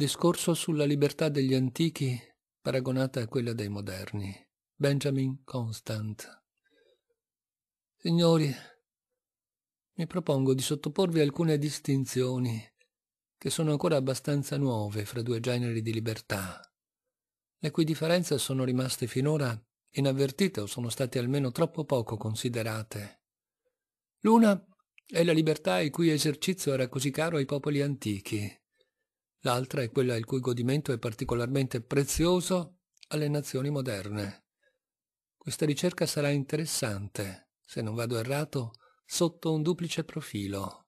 Discorso sulla libertà degli antichi paragonata a quella dei moderni. Benjamin Constant. Signori, mi propongo di sottoporvi alcune distinzioni che sono ancora abbastanza nuove fra due generi di libertà, le cui differenze sono rimaste finora inavvertite o sono state almeno troppo poco considerate. L'una è la libertà il cui esercizio era così caro ai popoli antichi, l'altra è quella il cui godimento è particolarmente prezioso alle nazioni moderne. Questa ricerca sarà interessante, se non vado errato, sotto un duplice profilo.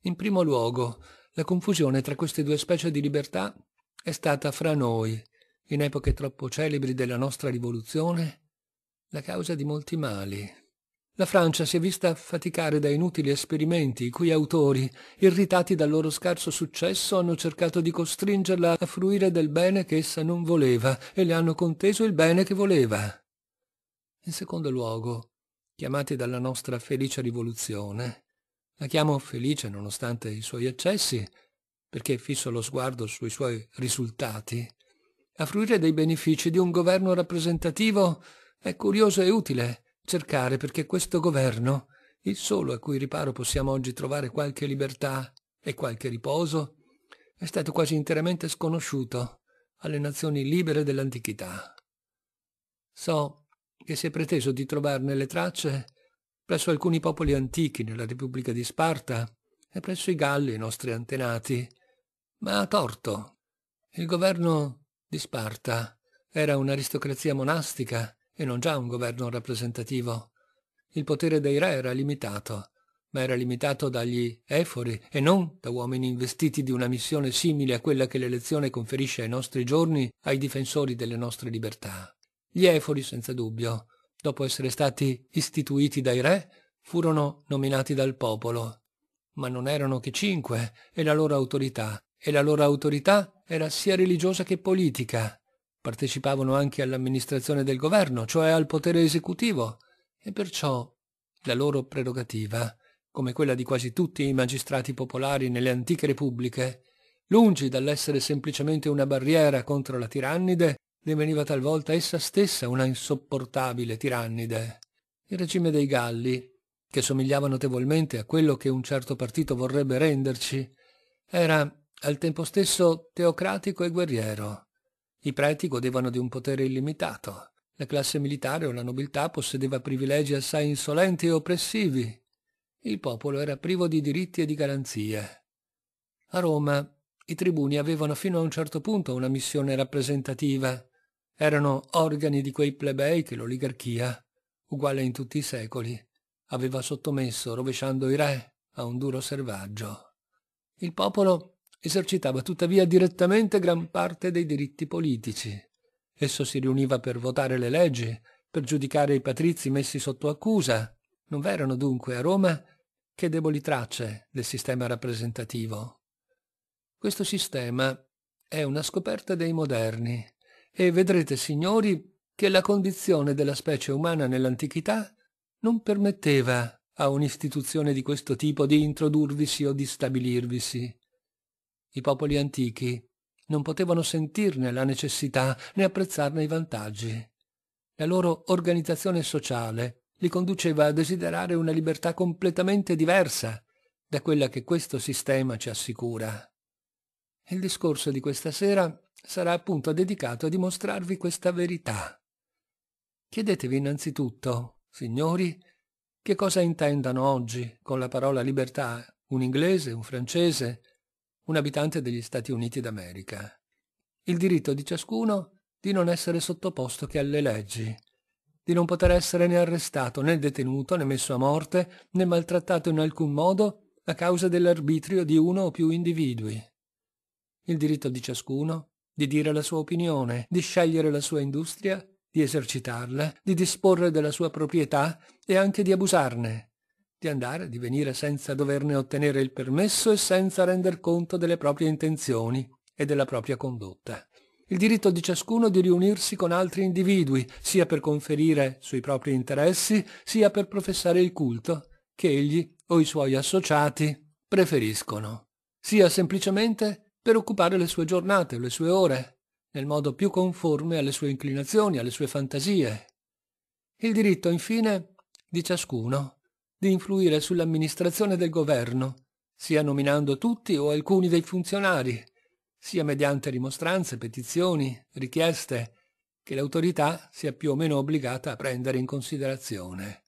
In primo luogo, la confusione tra queste due specie di libertà è stata fra noi, in epoche troppo celebri della nostra rivoluzione, la causa di molti mali, la Francia si è vista affaticare da inutili esperimenti i cui autori, irritati dal loro scarso successo, hanno cercato di costringerla a fruire del bene che essa non voleva e le hanno conteso il bene che voleva. In secondo luogo, chiamati dalla nostra felice rivoluzione, la chiamo felice nonostante i suoi eccessi, perché fisso lo sguardo sui suoi risultati, a fruire dei benefici di un governo rappresentativo è curioso e utile cercare perché questo governo, il solo a cui riparo possiamo oggi trovare qualche libertà e qualche riposo, è stato quasi interamente sconosciuto alle nazioni libere dell'antichità. So che si è preteso di trovarne le tracce presso alcuni popoli antichi nella Repubblica di Sparta e presso i Galli, i nostri antenati, ma a torto. Il governo di Sparta era un'aristocrazia monastica e non già un governo rappresentativo. Il potere dei re era limitato, ma era limitato dagli efori e non da uomini investiti di una missione simile a quella che l'elezione conferisce ai nostri giorni ai difensori delle nostre libertà. Gli efori, senza dubbio, dopo essere stati istituiti dai re, furono nominati dal popolo, ma non erano che cinque, e la loro autorità, e la loro autorità era sia religiosa che politica partecipavano anche all'amministrazione del governo, cioè al potere esecutivo, e perciò la loro prerogativa, come quella di quasi tutti i magistrati popolari nelle antiche repubbliche, lungi dall'essere semplicemente una barriera contro la tirannide, diveniva talvolta essa stessa una insopportabile tirannide. Il regime dei Galli, che somigliava notevolmente a quello che un certo partito vorrebbe renderci, era al tempo stesso teocratico e guerriero, i preti godevano di un potere illimitato. La classe militare o la nobiltà possedeva privilegi assai insolenti e oppressivi. Il popolo era privo di diritti e di garanzie. A Roma i tribuni avevano fino a un certo punto una missione rappresentativa. Erano organi di quei plebei che l'oligarchia, uguale in tutti i secoli, aveva sottomesso, rovesciando i re, a un duro servaggio. Il popolo esercitava tuttavia direttamente gran parte dei diritti politici. Esso si riuniva per votare le leggi, per giudicare i patrizi messi sotto accusa. Non v'erano dunque a Roma che deboli tracce del sistema rappresentativo. Questo sistema è una scoperta dei moderni e vedrete, signori, che la condizione della specie umana nell'antichità non permetteva a un'istituzione di questo tipo di introdurvisi o di stabilirvisi. I popoli antichi non potevano sentirne la necessità né apprezzarne i vantaggi. La loro organizzazione sociale li conduceva a desiderare una libertà completamente diversa da quella che questo sistema ci assicura. Il discorso di questa sera sarà appunto dedicato a dimostrarvi questa verità. Chiedetevi innanzitutto, signori, che cosa intendano oggi con la parola libertà un inglese, un francese, un abitante degli Stati Uniti d'America. Il diritto di ciascuno di non essere sottoposto che alle leggi, di non poter essere né arrestato, né detenuto, né messo a morte, né maltrattato in alcun modo a causa dell'arbitrio di uno o più individui. Il diritto di ciascuno di dire la sua opinione, di scegliere la sua industria, di esercitarla, di disporre della sua proprietà e anche di abusarne, di andare, di venire senza doverne ottenere il permesso e senza render conto delle proprie intenzioni e della propria condotta. Il diritto di ciascuno di riunirsi con altri individui, sia per conferire sui propri interessi, sia per professare il culto, che egli o i suoi associati preferiscono, sia semplicemente per occupare le sue giornate, le sue ore, nel modo più conforme alle sue inclinazioni, alle sue fantasie. Il diritto, infine, di ciascuno di influire sull'amministrazione del governo, sia nominando tutti o alcuni dei funzionari, sia mediante rimostranze, petizioni, richieste, che l'autorità sia più o meno obbligata a prendere in considerazione.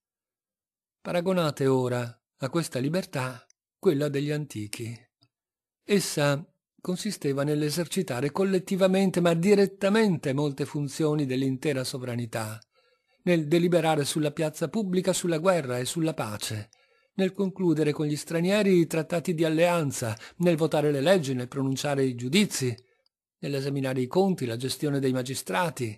Paragonate ora a questa libertà quella degli antichi. Essa consisteva nell'esercitare collettivamente ma direttamente molte funzioni dell'intera sovranità, nel deliberare sulla piazza pubblica sulla guerra e sulla pace, nel concludere con gli stranieri i trattati di alleanza, nel votare le leggi, nel pronunciare i giudizi, nell'esaminare i conti, la gestione dei magistrati,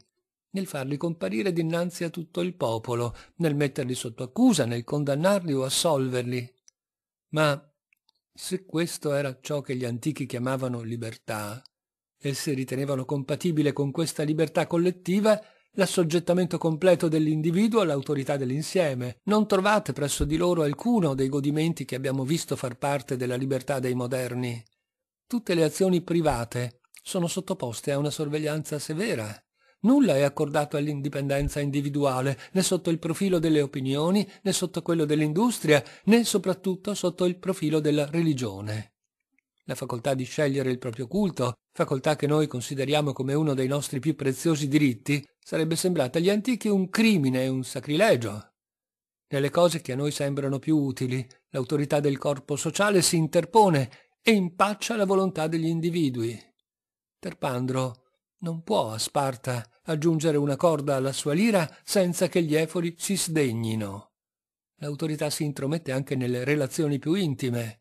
nel farli comparire dinanzi a tutto il popolo, nel metterli sotto accusa, nel condannarli o assolverli. Ma se questo era ciò che gli antichi chiamavano libertà, e se ritenevano compatibile con questa libertà collettiva, l'assoggettamento completo dell'individuo all'autorità dell'insieme. Non trovate presso di loro alcuno dei godimenti che abbiamo visto far parte della libertà dei moderni. Tutte le azioni private sono sottoposte a una sorveglianza severa. Nulla è accordato all'indipendenza individuale, né sotto il profilo delle opinioni, né sotto quello dell'industria, né soprattutto sotto il profilo della religione la facoltà di scegliere il proprio culto, facoltà che noi consideriamo come uno dei nostri più preziosi diritti, sarebbe sembrata agli antichi un crimine e un sacrilegio. Nelle cose che a noi sembrano più utili, l'autorità del corpo sociale si interpone e impaccia la volontà degli individui. Terpandro non può a Sparta aggiungere una corda alla sua lira senza che gli efori si sdegnino. L'autorità si intromette anche nelle relazioni più intime,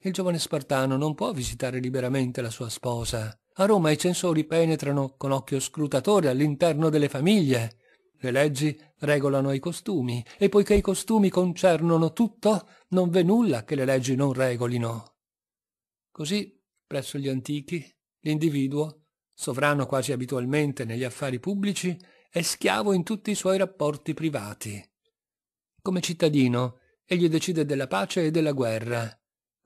il giovane spartano non può visitare liberamente la sua sposa. A Roma i censori penetrano con occhio scrutatore all'interno delle famiglie. Le leggi regolano i costumi, e poiché i costumi concernono tutto, non v'è nulla che le leggi non regolino. Così, presso gli antichi, l'individuo, sovrano quasi abitualmente negli affari pubblici, è schiavo in tutti i suoi rapporti privati. Come cittadino, egli decide della pace e della guerra,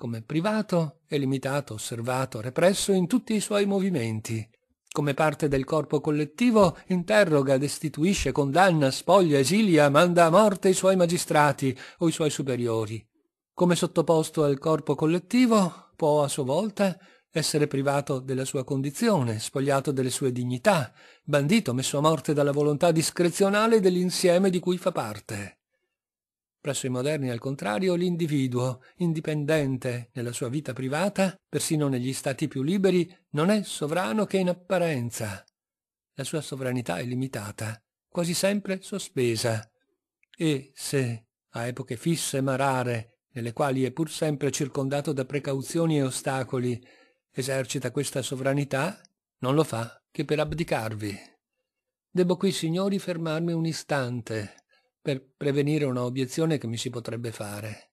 come privato è limitato, osservato, represso in tutti i suoi movimenti. Come parte del corpo collettivo, interroga, destituisce, condanna, spoglia, esilia, manda a morte i suoi magistrati o i suoi superiori. Come sottoposto al corpo collettivo, può a sua volta essere privato della sua condizione, spogliato delle sue dignità, bandito, messo a morte dalla volontà discrezionale dell'insieme di cui fa parte. Presso i moderni, al contrario, l'individuo, indipendente nella sua vita privata, persino negli stati più liberi, non è sovrano che in apparenza. La sua sovranità è limitata, quasi sempre sospesa. E se, a epoche fisse ma rare, nelle quali è pur sempre circondato da precauzioni e ostacoli, esercita questa sovranità, non lo fa che per abdicarvi. Debbo qui, signori, fermarmi un istante per prevenire una obiezione che mi si potrebbe fare.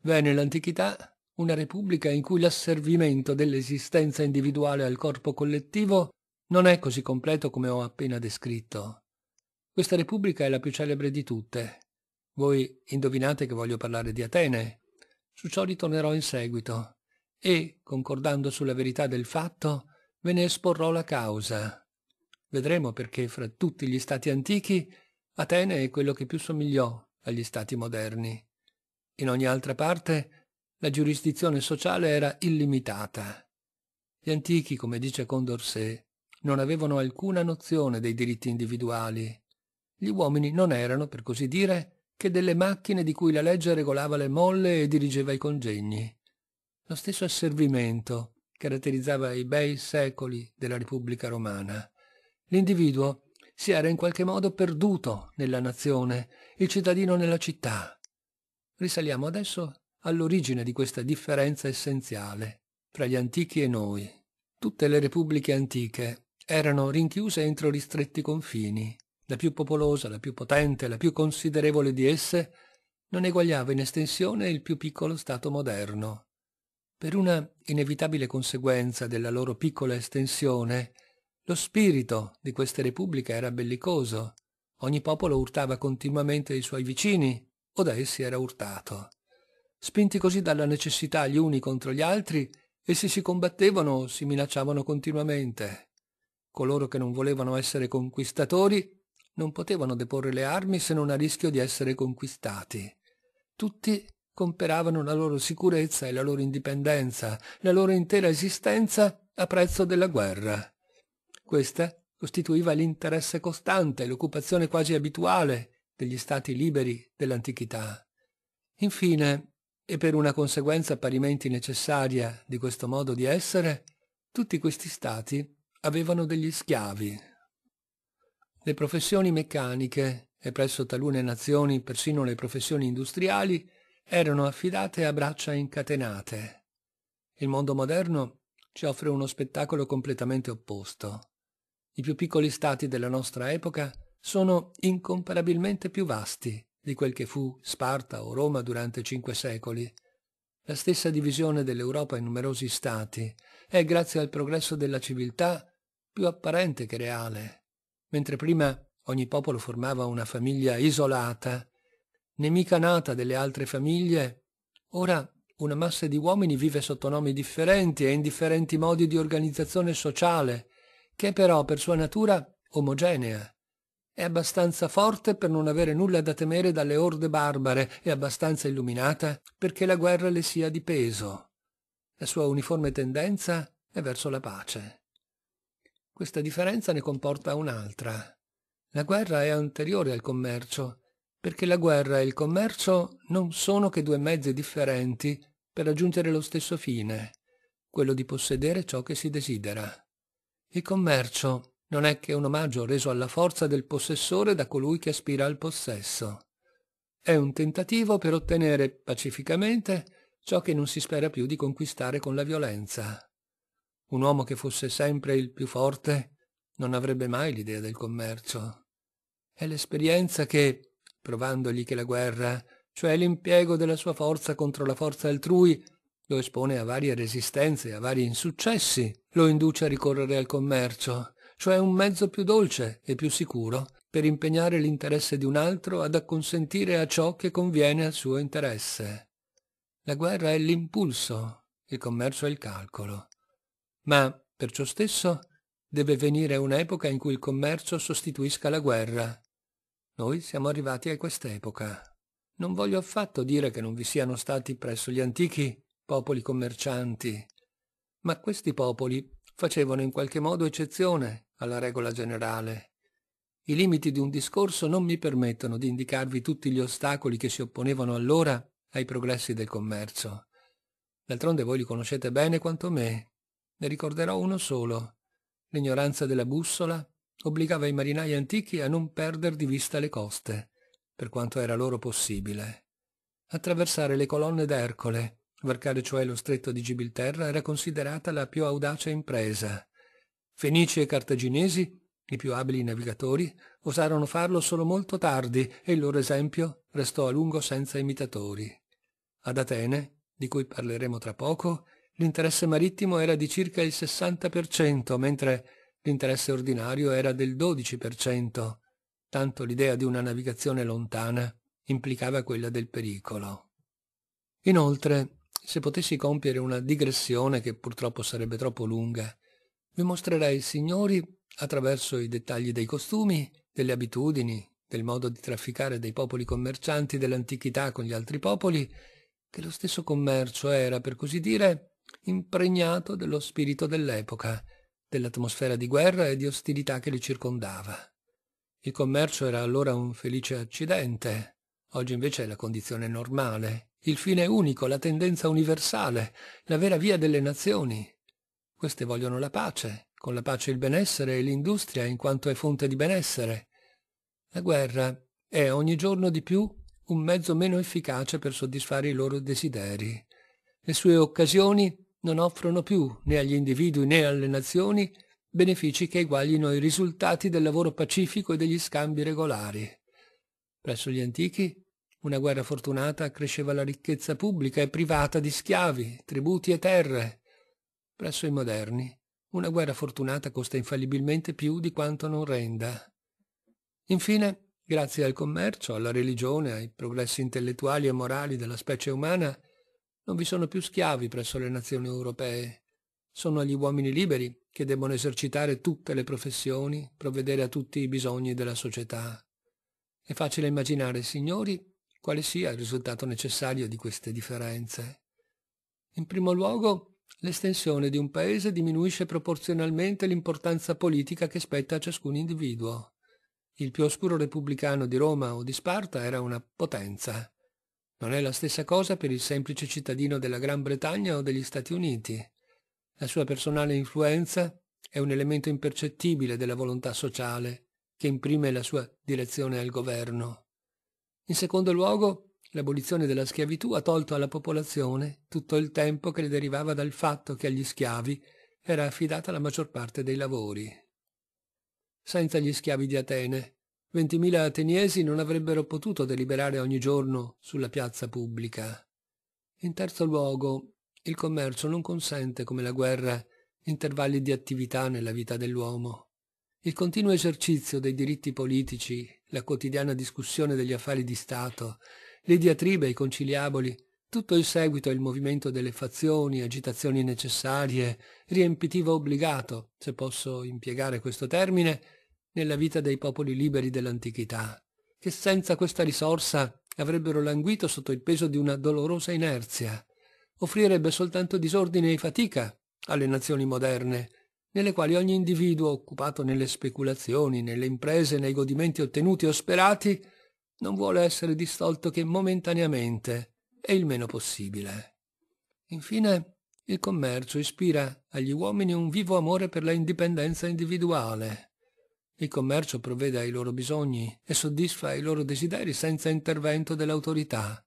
V'è nell'antichità una repubblica in cui l'asservimento dell'esistenza individuale al corpo collettivo non è così completo come ho appena descritto. Questa repubblica è la più celebre di tutte. Voi indovinate che voglio parlare di Atene. Su ciò ritornerò in seguito e, concordando sulla verità del fatto, ve ne esporrò la causa. Vedremo perché fra tutti gli stati antichi Atene è quello che più somigliò agli stati moderni. In ogni altra parte la giurisdizione sociale era illimitata. Gli antichi, come dice Condorcet, non avevano alcuna nozione dei diritti individuali. Gli uomini non erano, per così dire, che delle macchine di cui la legge regolava le molle e dirigeva i congegni. Lo stesso asservimento caratterizzava i bei secoli della Repubblica romana. L'individuo si era in qualche modo perduto nella nazione, il cittadino nella città. Risaliamo adesso all'origine di questa differenza essenziale tra gli antichi e noi. Tutte le repubbliche antiche erano rinchiuse entro ristretti confini. La più popolosa, la più potente, la più considerevole di esse non eguagliava in estensione il più piccolo Stato moderno. Per una inevitabile conseguenza della loro piccola estensione, lo spirito di questa repubblica era bellicoso. Ogni popolo urtava continuamente i suoi vicini o da essi era urtato. Spinti così dalla necessità gli uni contro gli altri, essi si combattevano o si minacciavano continuamente. Coloro che non volevano essere conquistatori non potevano deporre le armi se non a rischio di essere conquistati. Tutti comperavano la loro sicurezza e la loro indipendenza, la loro intera esistenza a prezzo della guerra. Questa costituiva l'interesse costante, l'occupazione quasi abituale degli stati liberi dell'antichità. Infine, e per una conseguenza parimenti necessaria di questo modo di essere, tutti questi stati avevano degli schiavi. Le professioni meccaniche, e presso talune nazioni persino le professioni industriali, erano affidate a braccia incatenate. Il mondo moderno ci offre uno spettacolo completamente opposto. I più piccoli stati della nostra epoca sono incomparabilmente più vasti di quel che fu Sparta o Roma durante cinque secoli. La stessa divisione dell'Europa in numerosi stati è, grazie al progresso della civiltà, più apparente che reale. Mentre prima ogni popolo formava una famiglia isolata, nemica nata delle altre famiglie, ora una massa di uomini vive sotto nomi differenti e in differenti modi di organizzazione sociale, che è però per sua natura omogenea. È abbastanza forte per non avere nulla da temere dalle orde barbare e abbastanza illuminata perché la guerra le sia di peso. La sua uniforme tendenza è verso la pace. Questa differenza ne comporta un'altra. La guerra è anteriore al commercio, perché la guerra e il commercio non sono che due mezzi differenti per raggiungere lo stesso fine, quello di possedere ciò che si desidera. Il commercio non è che un omaggio reso alla forza del possessore da colui che aspira al possesso. È un tentativo per ottenere pacificamente ciò che non si spera più di conquistare con la violenza. Un uomo che fosse sempre il più forte non avrebbe mai l'idea del commercio. È l'esperienza che, provandogli che la guerra, cioè l'impiego della sua forza contro la forza altrui, lo espone a varie resistenze, a vari insuccessi, lo induce a ricorrere al commercio, cioè un mezzo più dolce e più sicuro per impegnare l'interesse di un altro ad acconsentire a ciò che conviene al suo interesse. La guerra è l'impulso, il commercio è il calcolo. Ma, per ciò stesso, deve venire un'epoca in cui il commercio sostituisca la guerra. Noi siamo arrivati a quest'epoca. Non voglio affatto dire che non vi siano stati presso gli antichi popoli commercianti. Ma questi popoli facevano in qualche modo eccezione alla regola generale. I limiti di un discorso non mi permettono di indicarvi tutti gli ostacoli che si opponevano allora ai progressi del commercio. D'altronde voi li conoscete bene quanto me. Ne ricorderò uno solo. L'ignoranza della bussola obbligava i marinai antichi a non perdere di vista le coste, per quanto era loro possibile. Attraversare le colonne d'Ercole, Varcare cioè lo stretto di Gibilterra era considerata la più audace impresa. Fenici e cartaginesi, i più abili navigatori, osarono farlo solo molto tardi e il loro esempio restò a lungo senza imitatori. Ad Atene, di cui parleremo tra poco, l'interesse marittimo era di circa il 60%, mentre l'interesse ordinario era del 12%, tanto l'idea di una navigazione lontana implicava quella del pericolo. Inoltre, se potessi compiere una digressione che purtroppo sarebbe troppo lunga, vi mostrerei signori attraverso i dettagli dei costumi, delle abitudini, del modo di trafficare dei popoli commercianti dell'antichità con gli altri popoli, che lo stesso commercio era, per così dire, impregnato dello spirito dell'epoca, dell'atmosfera di guerra e di ostilità che li circondava. Il commercio era allora un felice accidente, oggi invece è la condizione normale il fine unico, la tendenza universale, la vera via delle nazioni. Queste vogliono la pace, con la pace il benessere e l'industria in quanto è fonte di benessere. La guerra è ogni giorno di più un mezzo meno efficace per soddisfare i loro desideri. Le sue occasioni non offrono più né agli individui né alle nazioni benefici che eguaglino i risultati del lavoro pacifico e degli scambi regolari. Presso gli antichi una guerra fortunata accresceva la ricchezza pubblica e privata di schiavi, tributi e terre. Presso i moderni, una guerra fortunata costa infallibilmente più di quanto non renda. Infine, grazie al commercio, alla religione, ai progressi intellettuali e morali della specie umana, non vi sono più schiavi presso le nazioni europee. Sono gli uomini liberi che debbono esercitare tutte le professioni, provvedere a tutti i bisogni della società. È facile immaginare, signori, quale sia il risultato necessario di queste differenze. In primo luogo, l'estensione di un paese diminuisce proporzionalmente l'importanza politica che spetta a ciascun individuo. Il più oscuro repubblicano di Roma o di Sparta era una potenza. Non è la stessa cosa per il semplice cittadino della Gran Bretagna o degli Stati Uniti. La sua personale influenza è un elemento impercettibile della volontà sociale che imprime la sua direzione al governo. In secondo luogo, l'abolizione della schiavitù ha tolto alla popolazione tutto il tempo che le derivava dal fatto che agli schiavi era affidata la maggior parte dei lavori. Senza gli schiavi di Atene, 20.000 ateniesi non avrebbero potuto deliberare ogni giorno sulla piazza pubblica. In terzo luogo, il commercio non consente, come la guerra, intervalli di attività nella vita dell'uomo. Il continuo esercizio dei diritti politici, la quotidiana discussione degli affari di Stato, le diatribe, i conciliaboli, tutto il seguito e il movimento delle fazioni, agitazioni necessarie, riempitivo obbligato, se posso impiegare questo termine, nella vita dei popoli liberi dell'antichità, che senza questa risorsa avrebbero languito sotto il peso di una dolorosa inerzia, offrirebbe soltanto disordine e fatica alle nazioni moderne, nelle quali ogni individuo occupato nelle speculazioni, nelle imprese, nei godimenti ottenuti o sperati, non vuole essere distolto che momentaneamente e il meno possibile. Infine, il commercio ispira agli uomini un vivo amore per la indipendenza individuale. Il commercio provvede ai loro bisogni e soddisfa i loro desideri senza intervento dell'autorità.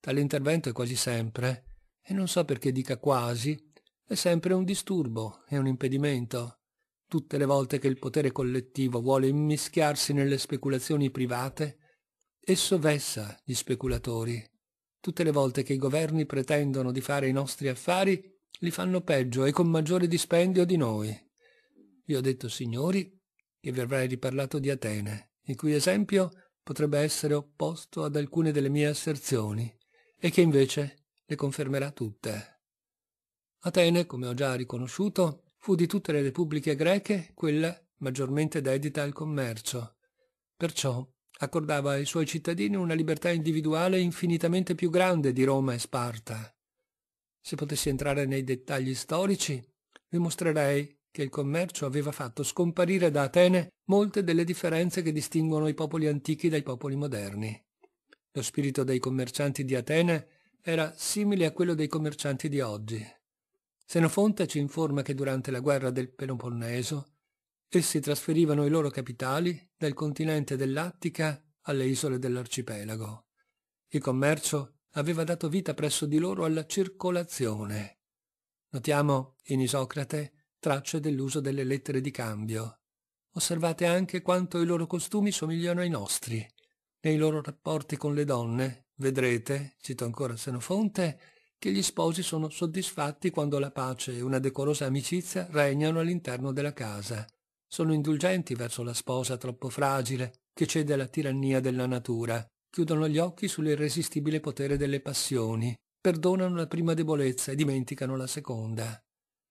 Tale intervento è quasi sempre, e non so perché dica quasi, è sempre un disturbo, e un impedimento. Tutte le volte che il potere collettivo vuole immischiarsi nelle speculazioni private, esso vessa gli speculatori. Tutte le volte che i governi pretendono di fare i nostri affari, li fanno peggio e con maggiore dispendio di noi. Vi ho detto, signori, che vi avrei riparlato di Atene, il cui esempio potrebbe essere opposto ad alcune delle mie asserzioni, e che invece le confermerà tutte. Atene, come ho già riconosciuto, fu di tutte le repubbliche greche quella maggiormente dedita al commercio. Perciò accordava ai suoi cittadini una libertà individuale infinitamente più grande di Roma e Sparta. Se potessi entrare nei dettagli storici, vi mostrerei che il commercio aveva fatto scomparire da Atene molte delle differenze che distinguono i popoli antichi dai popoli moderni. Lo spirito dei commercianti di Atene era simile a quello dei commercianti di oggi. Senofonte ci informa che durante la guerra del Peloponneso essi trasferivano i loro capitali dal continente dell'Attica alle isole dell'arcipelago. Il commercio aveva dato vita presso di loro alla circolazione. Notiamo in Isocrate tracce dell'uso delle lettere di cambio. Osservate anche quanto i loro costumi somigliano ai nostri. Nei loro rapporti con le donne, vedrete, cito ancora Senofonte, che gli sposi sono soddisfatti quando la pace e una decorosa amicizia regnano all'interno della casa. Sono indulgenti verso la sposa troppo fragile, che cede alla tirannia della natura, chiudono gli occhi sull'irresistibile potere delle passioni, perdonano la prima debolezza e dimenticano la seconda.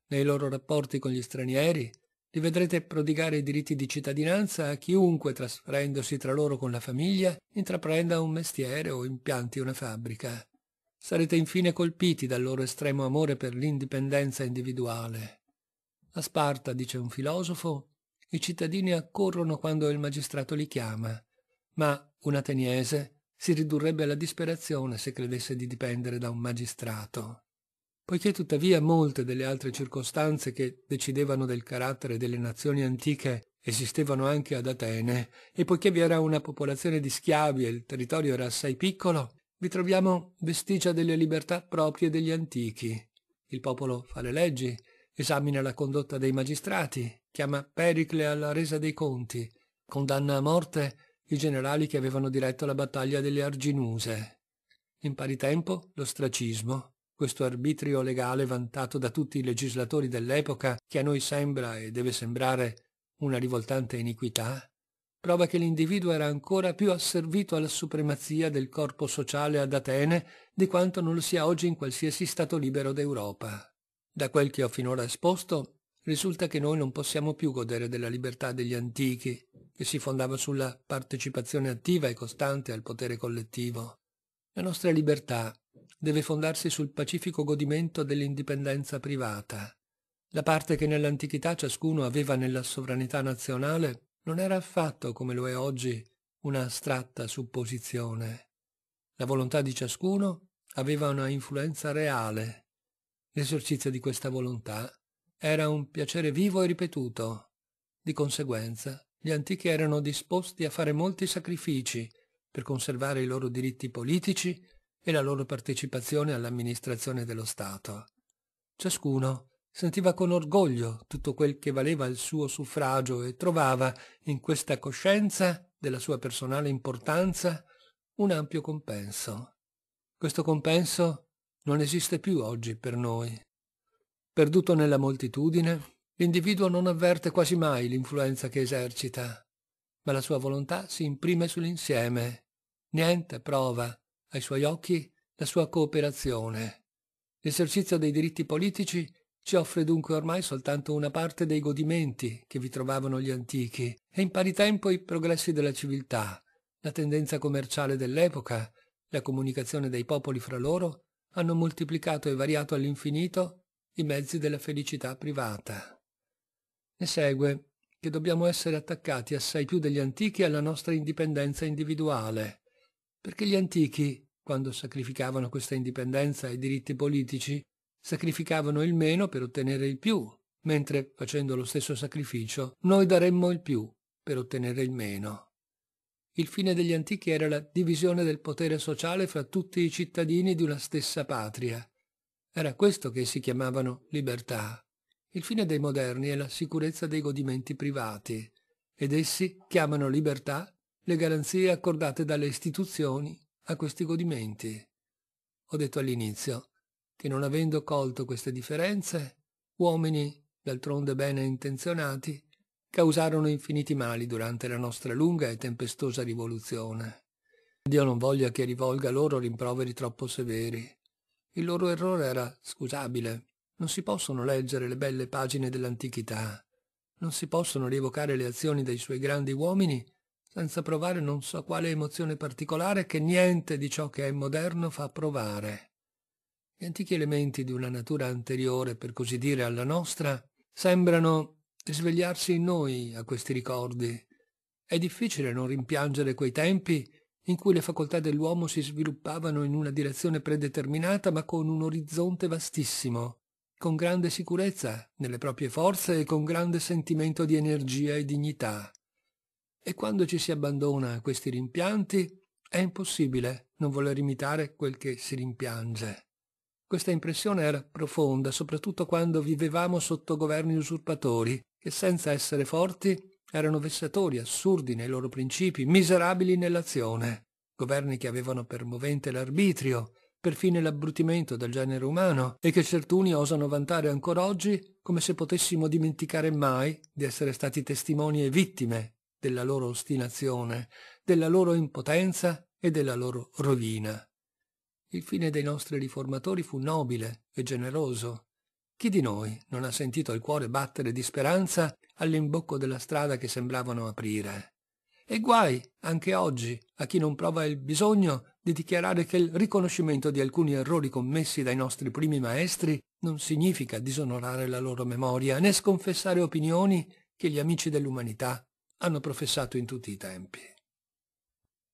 Nei loro rapporti con gli stranieri li vedrete prodigare i diritti di cittadinanza a chiunque, trasferendosi tra loro con la famiglia, intraprenda un mestiere o impianti una fabbrica sarete infine colpiti dal loro estremo amore per l'indipendenza individuale. A Sparta, dice un filosofo, i cittadini accorrono quando il magistrato li chiama, ma un ateniese si ridurrebbe alla disperazione se credesse di dipendere da un magistrato. Poiché tuttavia molte delle altre circostanze che decidevano del carattere delle nazioni antiche esistevano anche ad Atene, e poiché vi era una popolazione di schiavi e il territorio era assai piccolo, vi troviamo vestigia delle libertà proprie degli antichi. Il popolo fa le leggi, esamina la condotta dei magistrati, chiama Pericle alla resa dei conti, condanna a morte i generali che avevano diretto la battaglia delle Arginuse. In pari tempo l'ostracismo, questo arbitrio legale vantato da tutti i legislatori dell'epoca che a noi sembra e deve sembrare una rivoltante iniquità, prova che l'individuo era ancora più asservito alla supremazia del corpo sociale ad Atene di quanto non lo sia oggi in qualsiasi Stato libero d'Europa. Da quel che ho finora esposto, risulta che noi non possiamo più godere della libertà degli antichi, che si fondava sulla partecipazione attiva e costante al potere collettivo. La nostra libertà deve fondarsi sul pacifico godimento dell'indipendenza privata. La parte che nell'antichità ciascuno aveva nella sovranità nazionale non era affatto, come lo è oggi, una astratta supposizione. La volontà di ciascuno aveva una influenza reale. L'esercizio di questa volontà era un piacere vivo e ripetuto. Di conseguenza, gli antichi erano disposti a fare molti sacrifici per conservare i loro diritti politici e la loro partecipazione all'amministrazione dello Stato. Ciascuno Sentiva con orgoglio tutto quel che valeva il suo suffragio e trovava in questa coscienza della sua personale importanza un ampio compenso. Questo compenso non esiste più oggi per noi. Perduto nella moltitudine, l'individuo non avverte quasi mai l'influenza che esercita, ma la sua volontà si imprime sull'insieme. Niente prova ai suoi occhi la sua cooperazione. L'esercizio dei diritti politici ci offre dunque ormai soltanto una parte dei godimenti che vi trovavano gli antichi e in pari tempo i progressi della civiltà, la tendenza commerciale dell'epoca, la comunicazione dei popoli fra loro hanno moltiplicato e variato all'infinito i mezzi della felicità privata. Ne segue che dobbiamo essere attaccati assai più degli antichi alla nostra indipendenza individuale, perché gli antichi, quando sacrificavano questa indipendenza ai diritti politici, sacrificavano il meno per ottenere il più, mentre facendo lo stesso sacrificio noi daremmo il più per ottenere il meno. Il fine degli antichi era la divisione del potere sociale fra tutti i cittadini di una stessa patria. Era questo che si chiamavano libertà. Il fine dei moderni è la sicurezza dei godimenti privati, ed essi chiamano libertà le garanzie accordate dalle istituzioni a questi godimenti. Ho detto all'inizio che non avendo colto queste differenze, uomini, d'altronde bene intenzionati, causarono infiniti mali durante la nostra lunga e tempestosa rivoluzione. Dio non voglia che rivolga loro rimproveri troppo severi. Il loro errore era scusabile. Non si possono leggere le belle pagine dell'antichità. Non si possono rievocare le azioni dei suoi grandi uomini senza provare non so quale emozione particolare che niente di ciò che è moderno fa provare. Gli antichi elementi di una natura anteriore, per così dire, alla nostra, sembrano svegliarsi in noi a questi ricordi. È difficile non rimpiangere quei tempi in cui le facoltà dell'uomo si sviluppavano in una direzione predeterminata ma con un orizzonte vastissimo, con grande sicurezza nelle proprie forze e con grande sentimento di energia e dignità. E quando ci si abbandona a questi rimpianti è impossibile non voler imitare quel che si rimpiange. Questa impressione era profonda, soprattutto quando vivevamo sotto governi usurpatori, che senza essere forti erano vessatori, assurdi nei loro principi, miserabili nell'azione. Governi che avevano per movente l'arbitrio, perfino l'abbrutimento del genere umano, e che certuni osano vantare ancora oggi come se potessimo dimenticare mai di essere stati testimoni e vittime della loro ostinazione, della loro impotenza e della loro rovina. Il fine dei nostri riformatori fu nobile e generoso. Chi di noi non ha sentito il cuore battere di speranza all'imbocco della strada che sembravano aprire? E guai, anche oggi, a chi non prova il bisogno di dichiarare che il riconoscimento di alcuni errori commessi dai nostri primi maestri non significa disonorare la loro memoria, né sconfessare opinioni che gli amici dell'umanità hanno professato in tutti i tempi.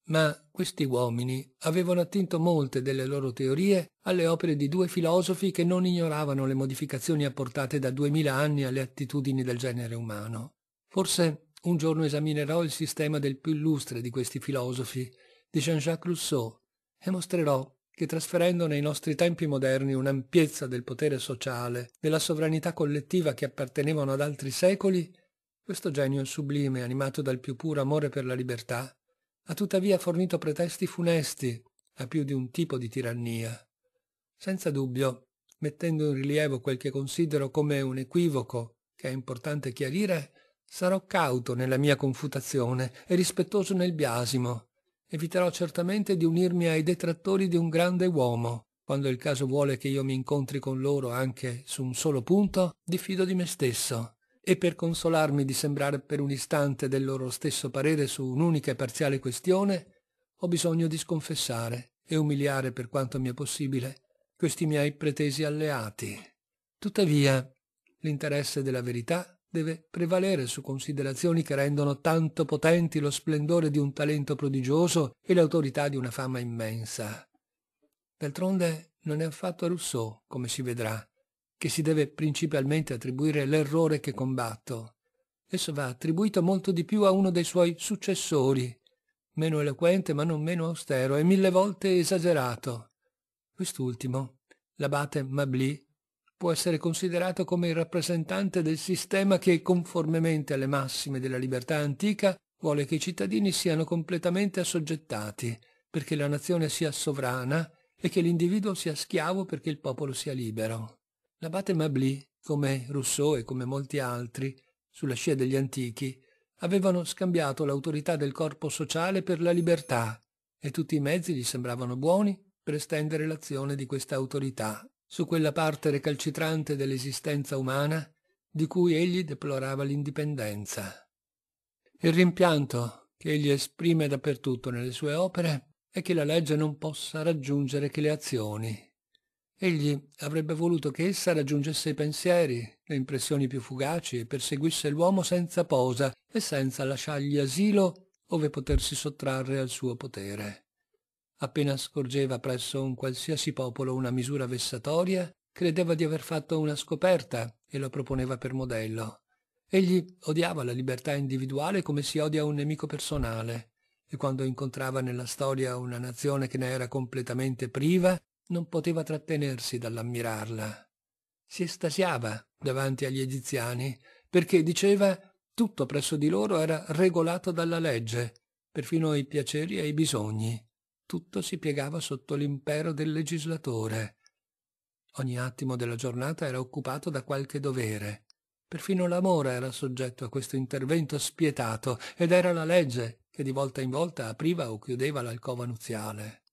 Ma questi uomini avevano attinto molte delle loro teorie alle opere di due filosofi che non ignoravano le modificazioni apportate da duemila anni alle attitudini del genere umano. Forse un giorno esaminerò il sistema del più illustre di questi filosofi, di Jean-Jacques Rousseau, e mostrerò che trasferendo nei nostri tempi moderni un'ampiezza del potere sociale, della sovranità collettiva che appartenevano ad altri secoli, questo genio sublime, animato dal più puro amore per la libertà, ha tuttavia fornito pretesti funesti a più di un tipo di tirannia. Senza dubbio, mettendo in rilievo quel che considero come un equivoco che è importante chiarire, sarò cauto nella mia confutazione e rispettoso nel biasimo. Eviterò certamente di unirmi ai detrattori di un grande uomo. Quando il caso vuole che io mi incontri con loro anche su un solo punto, diffido di me stesso e per consolarmi di sembrare per un istante del loro stesso parere su un'unica e parziale questione, ho bisogno di sconfessare e umiliare per quanto mi è possibile questi miei pretesi alleati. Tuttavia, l'interesse della verità deve prevalere su considerazioni che rendono tanto potenti lo splendore di un talento prodigioso e l'autorità di una fama immensa. D'altronde non è affatto Rousseau, come si vedrà, che si deve principalmente attribuire l'errore che combatto. Esso va attribuito molto di più a uno dei suoi successori, meno eloquente ma non meno austero e mille volte esagerato. Quest'ultimo, l'abate Mabli, può essere considerato come il rappresentante del sistema che, conformemente alle massime della libertà antica, vuole che i cittadini siano completamente assoggettati, perché la nazione sia sovrana e che l'individuo sia schiavo perché il popolo sia libero. L'abate Mably, come Rousseau e come molti altri, sulla scia degli antichi, avevano scambiato l'autorità del corpo sociale per la libertà e tutti i mezzi gli sembravano buoni per estendere l'azione di questa autorità su quella parte recalcitrante dell'esistenza umana di cui egli deplorava l'indipendenza. Il rimpianto che egli esprime dappertutto nelle sue opere è che la legge non possa raggiungere che le azioni, Egli avrebbe voluto che essa raggiungesse i pensieri, le impressioni più fugaci e perseguisse l'uomo senza posa e senza lasciargli asilo ove potersi sottrarre al suo potere. Appena scorgeva presso un qualsiasi popolo una misura vessatoria, credeva di aver fatto una scoperta e la proponeva per modello. Egli odiava la libertà individuale come si odia un nemico personale, e quando incontrava nella storia una nazione che ne era completamente priva, non poteva trattenersi dall'ammirarla. Si estasiava davanti agli egiziani perché, diceva, tutto presso di loro era regolato dalla legge, perfino i piaceri e i bisogni. Tutto si piegava sotto l'impero del legislatore. Ogni attimo della giornata era occupato da qualche dovere. Perfino l'amore era soggetto a questo intervento spietato ed era la legge che di volta in volta apriva o chiudeva l'alcova nuziale.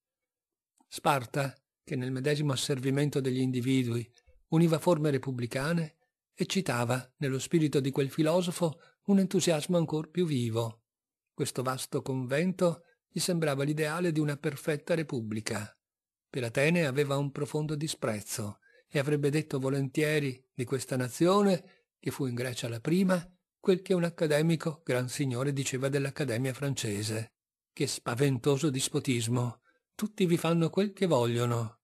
Sparta che nel medesimo asservimento degli individui univa forme repubblicane, eccitava nello spirito di quel filosofo un entusiasmo ancor più vivo. Questo vasto convento gli sembrava l'ideale di una perfetta repubblica. Per Atene aveva un profondo disprezzo e avrebbe detto volentieri di questa nazione, che fu in Grecia la prima, quel che un accademico gran signore diceva dell'Accademia francese. Che spaventoso dispotismo! Tutti vi fanno quel che vogliono,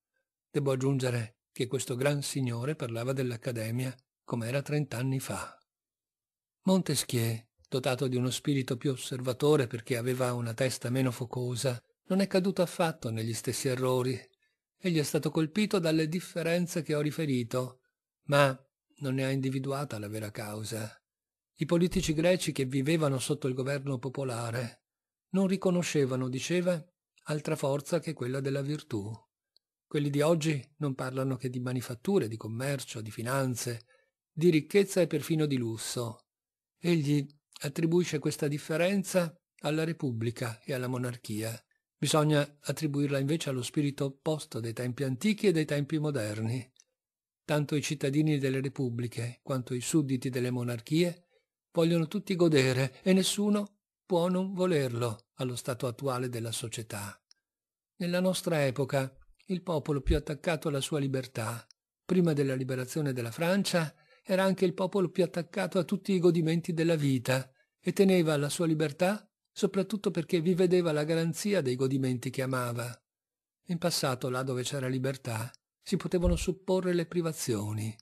Devo aggiungere che questo gran signore parlava dell'Accademia come era trent'anni fa. Montesquieu, dotato di uno spirito più osservatore perché aveva una testa meno focosa, non è caduto affatto negli stessi errori. Egli è stato colpito dalle differenze che ho riferito, ma non ne ha individuata la vera causa. I politici greci che vivevano sotto il governo popolare non riconoscevano, diceva, altra forza che quella della virtù. Quelli di oggi non parlano che di manifatture, di commercio, di finanze, di ricchezza e perfino di lusso. Egli attribuisce questa differenza alla Repubblica e alla monarchia. Bisogna attribuirla invece allo spirito opposto dei tempi antichi e dei tempi moderni. Tanto i cittadini delle repubbliche quanto i sudditi delle monarchie vogliono tutti godere e nessuno può non volerlo allo stato attuale della società. Nella nostra epoca il popolo più attaccato alla sua libertà, prima della liberazione della Francia, era anche il popolo più attaccato a tutti i godimenti della vita e teneva alla sua libertà soprattutto perché vi vedeva la garanzia dei godimenti che amava. In passato, là dove c'era libertà, si potevano supporre le privazioni.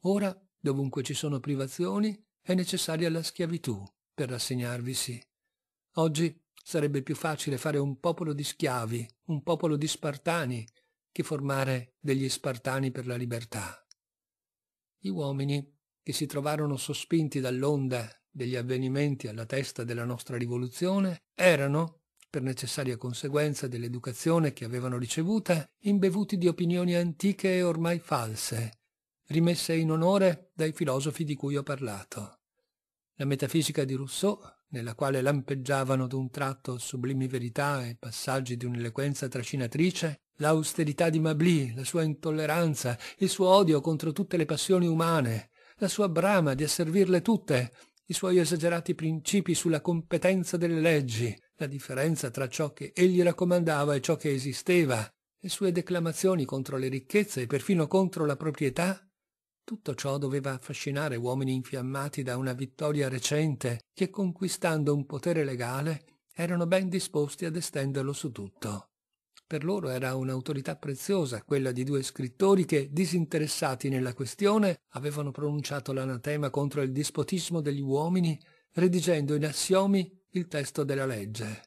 Ora, dovunque ci sono privazioni, è necessaria la schiavitù per rassegnarvisi. Oggi sarebbe più facile fare un popolo di schiavi, un popolo di spartani, che formare degli Spartani per la libertà. Gli uomini, che si trovarono sospinti dall'onda degli avvenimenti alla testa della nostra rivoluzione, erano, per necessaria conseguenza dell'educazione che avevano ricevuta, imbevuti di opinioni antiche e ormai false, rimesse in onore dai filosofi di cui ho parlato. La metafisica di Rousseau, nella quale lampeggiavano d'un tratto sublimi verità e passaggi di un'eloquenza trascinatrice, l'austerità di Mablì, la sua intolleranza, il suo odio contro tutte le passioni umane, la sua brama di asservirle tutte, i suoi esagerati principi sulla competenza delle leggi, la differenza tra ciò che egli raccomandava e ciò che esisteva, le sue declamazioni contro le ricchezze e perfino contro la proprietà, tutto ciò doveva affascinare uomini infiammati da una vittoria recente che, conquistando un potere legale, erano ben disposti ad estenderlo su tutto. Per loro era un'autorità preziosa quella di due scrittori che, disinteressati nella questione, avevano pronunciato l'anatema contro il dispotismo degli uomini, redigendo in assiomi il testo della legge.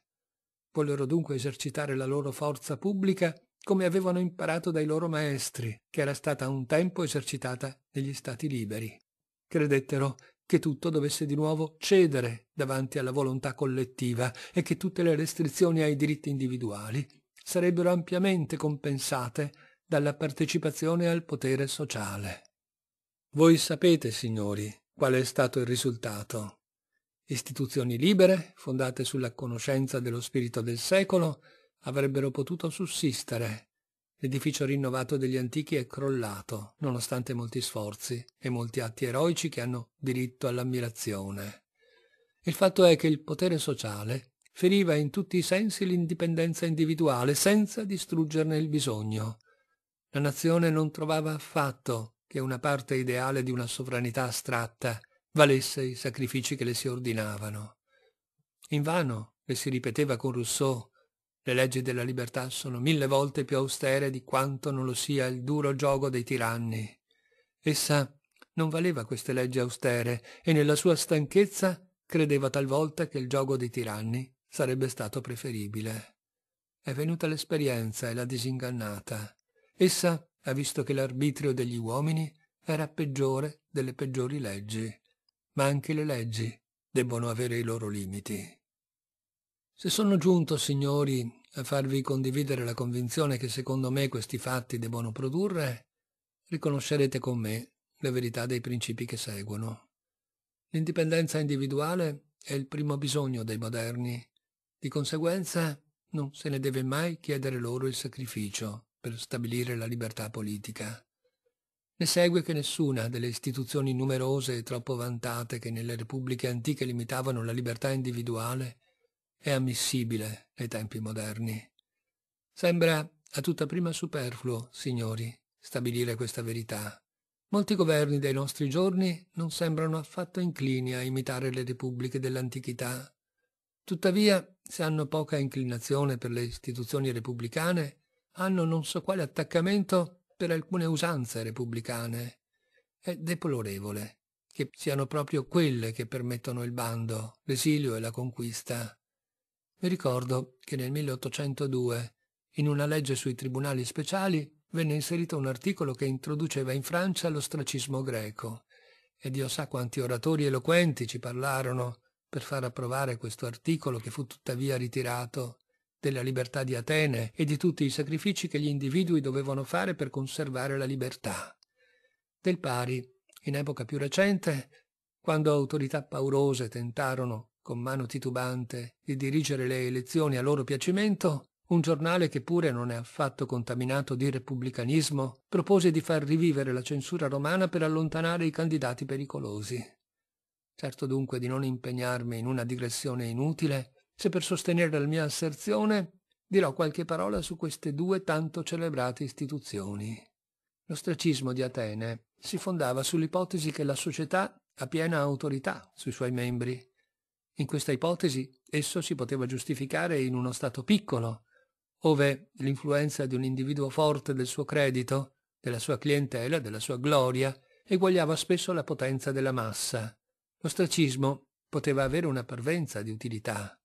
Vollero dunque esercitare la loro forza pubblica come avevano imparato dai loro maestri, che era stata un tempo esercitata negli stati liberi. Credettero che tutto dovesse di nuovo cedere davanti alla volontà collettiva e che tutte le restrizioni ai diritti individuali sarebbero ampiamente compensate dalla partecipazione al potere sociale. Voi sapete, signori, qual è stato il risultato. Istituzioni libere, fondate sulla conoscenza dello spirito del secolo, avrebbero potuto sussistere. L'edificio rinnovato degli antichi è crollato, nonostante molti sforzi e molti atti eroici che hanno diritto all'ammirazione. Il fatto è che il potere sociale feriva in tutti i sensi l'indipendenza individuale senza distruggerne il bisogno. La nazione non trovava affatto che una parte ideale di una sovranità astratta valesse i sacrifici che le si ordinavano. Invano le si ripeteva con Rousseau le leggi della libertà sono mille volte più austere di quanto non lo sia il duro gioco dei tiranni. Essa non valeva queste leggi austere e nella sua stanchezza credeva talvolta che il gioco dei tiranni Sarebbe stato preferibile. È venuta l'esperienza e l'ha disingannata. Essa ha visto che l'arbitrio degli uomini era peggiore delle peggiori leggi, ma anche le leggi debbono avere i loro limiti. Se sono giunto, signori, a farvi condividere la convinzione che secondo me questi fatti debbono produrre, riconoscerete con me la verità dei principi che seguono. L'indipendenza individuale è il primo bisogno dei moderni di conseguenza non se ne deve mai chiedere loro il sacrificio per stabilire la libertà politica. Ne segue che nessuna delle istituzioni numerose e troppo vantate che nelle repubbliche antiche limitavano la libertà individuale è ammissibile nei tempi moderni. Sembra a tutta prima superfluo, signori, stabilire questa verità. Molti governi dei nostri giorni non sembrano affatto inclini a imitare le repubbliche dell'antichità Tuttavia, se hanno poca inclinazione per le istituzioni repubblicane, hanno non so quale attaccamento per alcune usanze repubblicane. È deplorevole che siano proprio quelle che permettono il bando, l'esilio e la conquista. Mi ricordo che nel 1802, in una legge sui tribunali speciali, venne inserito un articolo che introduceva in Francia l'ostracismo greco. E Dio sa quanti oratori eloquenti ci parlarono per far approvare questo articolo che fu tuttavia ritirato della libertà di Atene e di tutti i sacrifici che gli individui dovevano fare per conservare la libertà. Del pari, in epoca più recente, quando autorità paurose tentarono, con mano titubante, di dirigere le elezioni a loro piacimento, un giornale che pure non è affatto contaminato di repubblicanismo propose di far rivivere la censura romana per allontanare i candidati pericolosi certo dunque di non impegnarmi in una digressione inutile, se per sostenere la mia asserzione dirò qualche parola su queste due tanto celebrate istituzioni. L'ostracismo di Atene si fondava sull'ipotesi che la società ha piena autorità sui suoi membri. In questa ipotesi esso si poteva giustificare in uno Stato piccolo, ove l'influenza di un individuo forte del suo credito, della sua clientela, della sua gloria, eguagliava spesso la potenza della massa, L'ostracismo poteva avere una parvenza di utilità,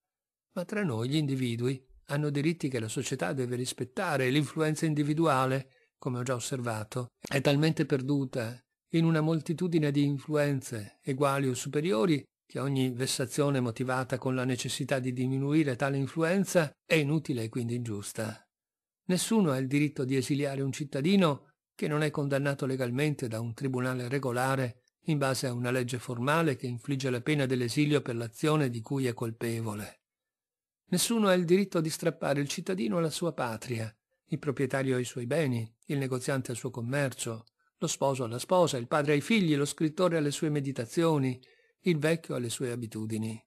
ma tra noi gli individui hanno diritti che la società deve rispettare e l'influenza individuale, come ho già osservato, è talmente perduta in una moltitudine di influenze eguali o superiori che ogni vessazione motivata con la necessità di diminuire tale influenza è inutile e quindi ingiusta. Nessuno ha il diritto di esiliare un cittadino che non è condannato legalmente da un tribunale regolare in base a una legge formale che infligge la pena dell'esilio per l'azione di cui è colpevole. Nessuno ha il diritto di strappare il cittadino alla sua patria, il proprietario ai suoi beni, il negoziante al suo commercio, lo sposo alla sposa, il padre ai figli, lo scrittore alle sue meditazioni, il vecchio alle sue abitudini.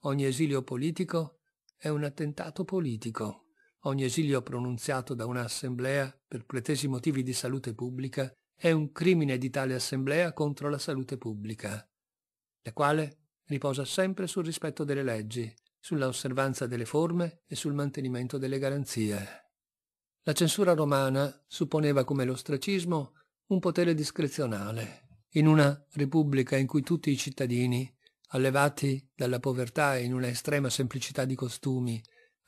Ogni esilio politico è un attentato politico. Ogni esilio pronunziato da un'assemblea per pretesi motivi di salute pubblica è un crimine di tale assemblea contro la salute pubblica, la quale riposa sempre sul rispetto delle leggi, sulla osservanza delle forme e sul mantenimento delle garanzie. La censura romana supponeva come l'ostracismo un potere discrezionale. In una repubblica in cui tutti i cittadini, allevati dalla povertà e in una estrema semplicità di costumi,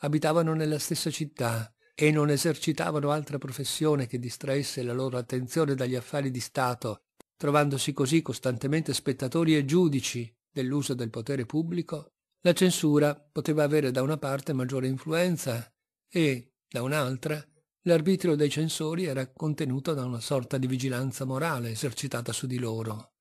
abitavano nella stessa città e non esercitavano altra professione che distraesse la loro attenzione dagli affari di Stato, trovandosi così costantemente spettatori e giudici dell'uso del potere pubblico, la censura poteva avere da una parte maggiore influenza e, da un'altra, l'arbitrio dei censori era contenuto da una sorta di vigilanza morale esercitata su di loro.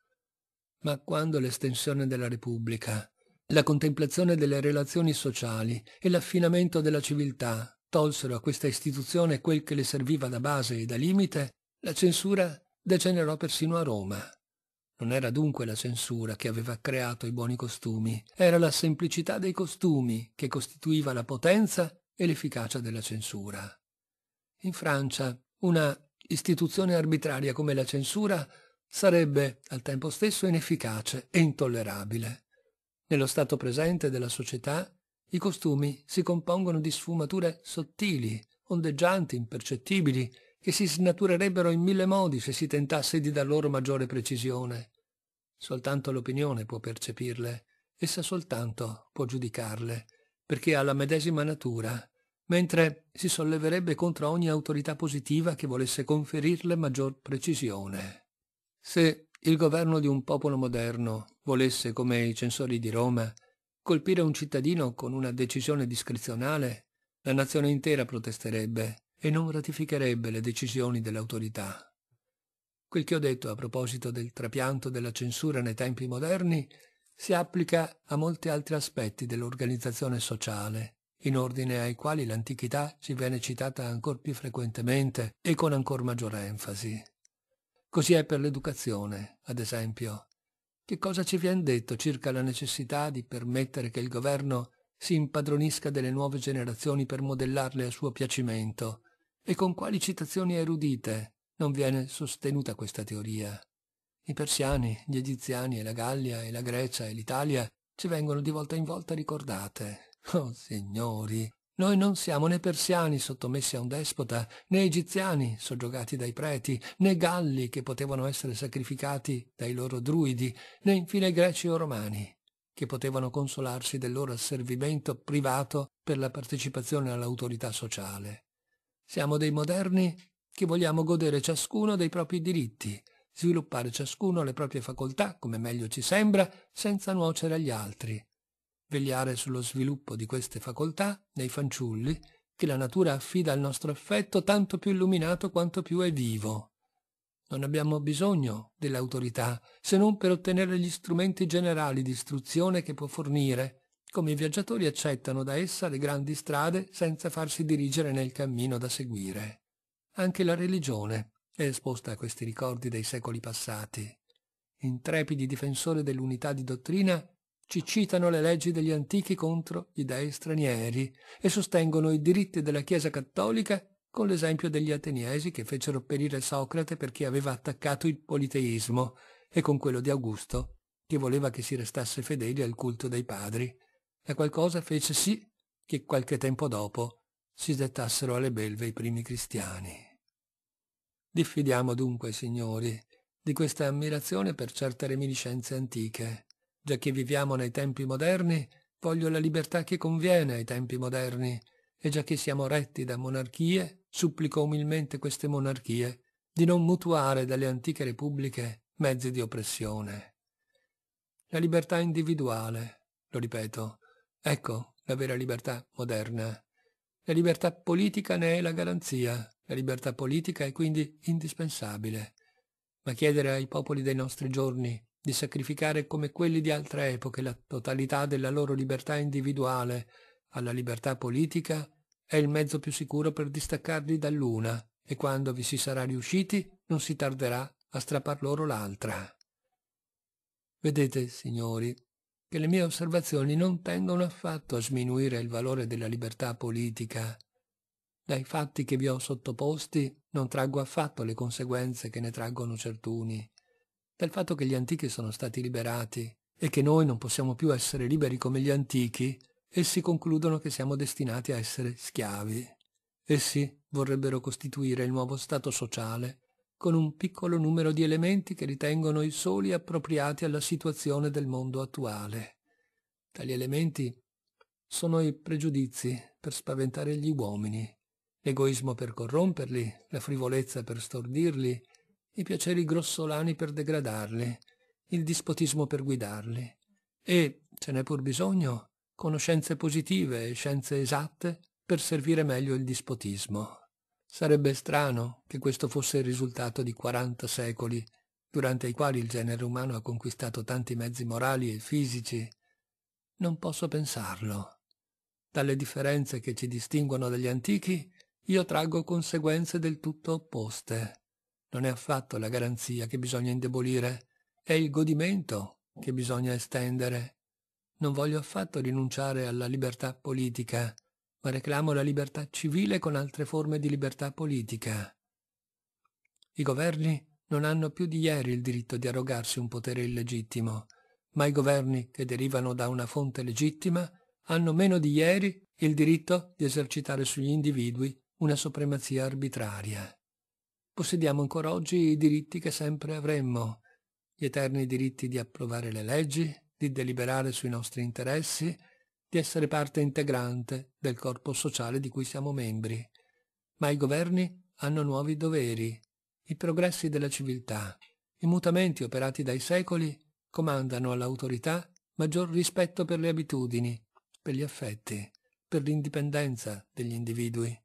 Ma quando l'estensione della Repubblica, la contemplazione delle relazioni sociali e l'affinamento della civiltà tolsero a questa istituzione quel che le serviva da base e da limite, la censura degenerò persino a Roma. Non era dunque la censura che aveva creato i buoni costumi, era la semplicità dei costumi che costituiva la potenza e l'efficacia della censura. In Francia, una istituzione arbitraria come la censura sarebbe al tempo stesso inefficace e intollerabile. Nello stato presente della società i costumi si compongono di sfumature sottili, ondeggianti, impercettibili, che si snaturerebbero in mille modi se si tentasse di dar loro maggiore precisione. Soltanto l'opinione può percepirle, essa soltanto può giudicarle, perché ha la medesima natura, mentre si solleverebbe contro ogni autorità positiva che volesse conferirle maggior precisione. Se il governo di un popolo moderno volesse, come i censori di Roma, Colpire un cittadino con una decisione discrezionale, la nazione intera protesterebbe e non ratificherebbe le decisioni dell'autorità. Quel che ho detto a proposito del trapianto della censura nei tempi moderni si applica a molti altri aspetti dell'organizzazione sociale, in ordine ai quali l'antichità ci viene citata ancor più frequentemente e con ancor maggiore enfasi. Così è per l'educazione, ad esempio. Che cosa ci viene detto circa la necessità di permettere che il governo si impadronisca delle nuove generazioni per modellarle a suo piacimento? E con quali citazioni erudite non viene sostenuta questa teoria? I persiani, gli egiziani e la Gallia e la Grecia e l'Italia ci vengono di volta in volta ricordate. Oh signori, noi non siamo né persiani sottomessi a un despota, né egiziani soggiogati dai preti, né galli che potevano essere sacrificati dai loro druidi, né infine greci o romani che potevano consolarsi del loro asservimento privato per la partecipazione all'autorità sociale. Siamo dei moderni che vogliamo godere ciascuno dei propri diritti, sviluppare ciascuno le proprie facoltà come meglio ci sembra, senza nuocere agli altri, vegliare sullo sviluppo di queste facoltà nei fanciulli che la natura affida al nostro affetto tanto più illuminato quanto più è vivo. Non abbiamo bisogno dell'autorità se non per ottenere gli strumenti generali di istruzione che può fornire, come i viaggiatori accettano da essa le grandi strade senza farsi dirigere nel cammino da seguire. Anche la religione è esposta a questi ricordi dei secoli passati. Intrepidi difensori dell'unità di dottrina, ci citano le leggi degli antichi contro gli dei stranieri e sostengono i diritti della Chiesa cattolica con l'esempio degli ateniesi che fecero perire Socrate perché aveva attaccato il politeismo e con quello di Augusto che voleva che si restasse fedeli al culto dei padri. La qualcosa fece sì che qualche tempo dopo si dettassero alle belve i primi cristiani. Diffidiamo dunque, signori, di questa ammirazione per certe reminiscenze antiche, giacché viviamo nei tempi moderni, voglio la libertà che conviene ai tempi moderni, e giacché siamo retti da monarchie, supplico umilmente queste monarchie di non mutuare dalle antiche repubbliche mezzi di oppressione. La libertà individuale, lo ripeto, ecco la vera libertà moderna. La libertà politica ne è la garanzia, la libertà politica è quindi indispensabile. Ma chiedere ai popoli dei nostri giorni di sacrificare come quelli di altre epoche la totalità della loro libertà individuale alla libertà politica è il mezzo più sicuro per distaccarli dall'una e quando vi si sarà riusciti non si tarderà a strappar loro l'altra. Vedete, signori, che le mie osservazioni non tendono affatto a sminuire il valore della libertà politica. Dai fatti che vi ho sottoposti non traggo affatto le conseguenze che ne traggono certuni dal fatto che gli antichi sono stati liberati e che noi non possiamo più essere liberi come gli antichi, essi concludono che siamo destinati a essere schiavi. Essi vorrebbero costituire il nuovo stato sociale con un piccolo numero di elementi che ritengono i soli appropriati alla situazione del mondo attuale. Tali elementi sono i pregiudizi per spaventare gli uomini, l'egoismo per corromperli, la frivolezza per stordirli, i piaceri grossolani per degradarli, il dispotismo per guidarli e, ce n'è pur bisogno, conoscenze positive e scienze esatte per servire meglio il dispotismo. Sarebbe strano che questo fosse il risultato di 40 secoli, durante i quali il genere umano ha conquistato tanti mezzi morali e fisici. Non posso pensarlo. Dalle differenze che ci distinguono dagli antichi, io traggo conseguenze del tutto opposte non è affatto la garanzia che bisogna indebolire, è il godimento che bisogna estendere. Non voglio affatto rinunciare alla libertà politica, ma reclamo la libertà civile con altre forme di libertà politica. I governi non hanno più di ieri il diritto di arrogarsi un potere illegittimo, ma i governi che derivano da una fonte legittima hanno meno di ieri il diritto di esercitare sugli individui una supremazia arbitraria possediamo ancora oggi i diritti che sempre avremmo, gli eterni diritti di approvare le leggi, di deliberare sui nostri interessi, di essere parte integrante del corpo sociale di cui siamo membri. Ma i governi hanno nuovi doveri. I progressi della civiltà, i mutamenti operati dai secoli, comandano all'autorità maggior rispetto per le abitudini, per gli affetti, per l'indipendenza degli individui.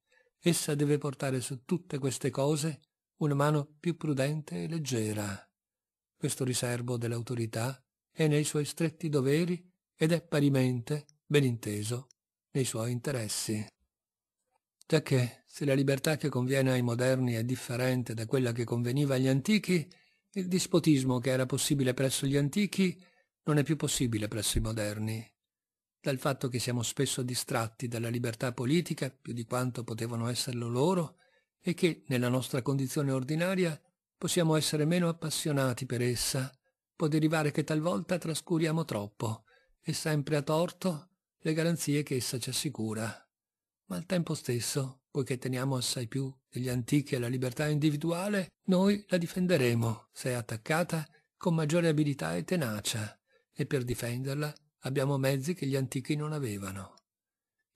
Essa deve portare su tutte queste cose una mano più prudente e leggera. Questo riservo dell'autorità è nei suoi stretti doveri ed è parimente, ben inteso, nei suoi interessi. Già che se la libertà che conviene ai moderni è differente da quella che conveniva agli antichi, il dispotismo che era possibile presso gli antichi non è più possibile presso i moderni. Dal fatto che siamo spesso distratti dalla libertà politica più di quanto potevano esserlo loro, e che, nella nostra condizione ordinaria, possiamo essere meno appassionati per essa. Può derivare che talvolta trascuriamo troppo, e sempre a torto, le garanzie che essa ci assicura. Ma al tempo stesso, poiché teniamo assai più degli antichi alla libertà individuale, noi la difenderemo, se è attaccata, con maggiore abilità e tenacia, e per difenderla abbiamo mezzi che gli antichi non avevano.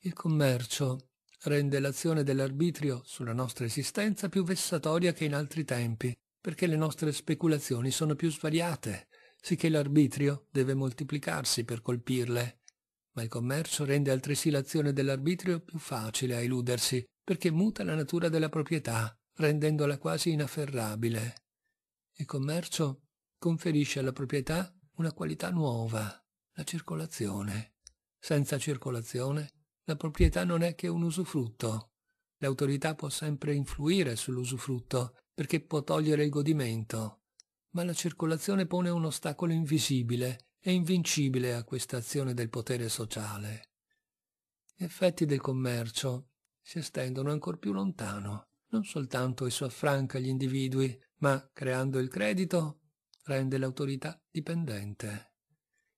Il commercio rende l'azione dell'arbitrio sulla nostra esistenza più vessatoria che in altri tempi, perché le nostre speculazioni sono più svariate, sicché l'arbitrio deve moltiplicarsi per colpirle. Ma il commercio rende altresì l'azione dell'arbitrio più facile a illudersi, perché muta la natura della proprietà, rendendola quasi inafferrabile. Il commercio conferisce alla proprietà una qualità nuova, la circolazione. Senza circolazione la proprietà non è che un usufrutto. L'autorità può sempre influire sull'usufrutto perché può togliere il godimento. Ma la circolazione pone un ostacolo invisibile e invincibile a questa azione del potere sociale. Gli effetti del commercio si estendono ancor più lontano. Non soltanto esso affranca gli individui, ma, creando il credito, rende l'autorità dipendente.